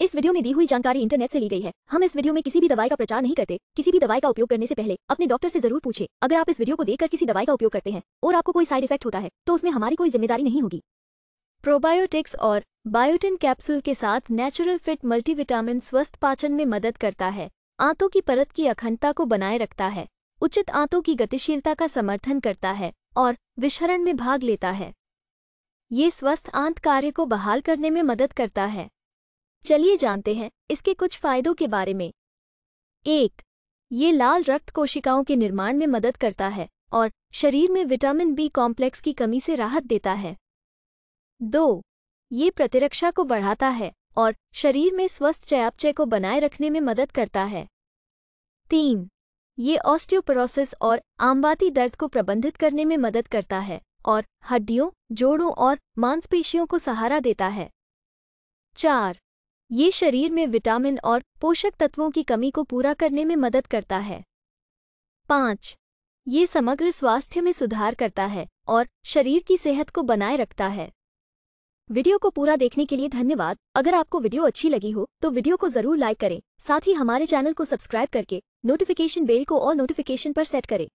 इस वीडियो में दी हुई जानकारी इंटरनेट से ली गई है हम इस वीडियो में किसी भी दवाई का प्रचार नहीं करते किसी भी दवाई का उपयोग करने से पहले अपने डॉक्टर से जरूर पूछे अगर आप इस वीडियो को देखकर किसी दवाई का उपयोग करते हैं और आपको कोई साइड इफेक्ट होता है तो उसमें हमारी कोई जिम्मेदारी नहीं होगी प्रोबायोटिक्स और बायोटिन कैप्सूल के साथ नेचुरल फिट मल्टीविटामिन स्वस्थ पाचन में मदद करता है आंतों की परत की अखंडता को बनाए रखता है उचित आंतों की गतिशीलता का समर्थन करता है और विशरण में भाग लेता है ये स्वस्थ आंत कार्य को बहाल करने में मदद करता है चलिए जानते हैं इसके कुछ फायदों के बारे में एक ये लाल रक्त कोशिकाओं के निर्माण में मदद करता है और शरीर में विटामिन बी कॉम्प्लेक्स की कमी से राहत देता है दो ये प्रतिरक्षा को बढ़ाता है और शरीर में स्वस्थ चयापचय को बनाए रखने में मदद करता है तीन ये ऑस्टियोपरोसिस और आमबाती दर्द को प्रबंधित करने में मदद करता है और हड्डियों जोड़ों और मांसपेशियों को सहारा देता है चार ये शरीर में विटामिन और पोषक तत्वों की कमी को पूरा करने में मदद करता है पाँच ये समग्र स्वास्थ्य में सुधार करता है और शरीर की सेहत को बनाए रखता है वीडियो को पूरा देखने के लिए धन्यवाद अगर आपको वीडियो अच्छी लगी हो तो वीडियो को जरूर लाइक करें साथ ही हमारे चैनल को सब्सक्राइब करके नोटिफिकेशन बेल को और नोटिफिकेशन पर सेट करें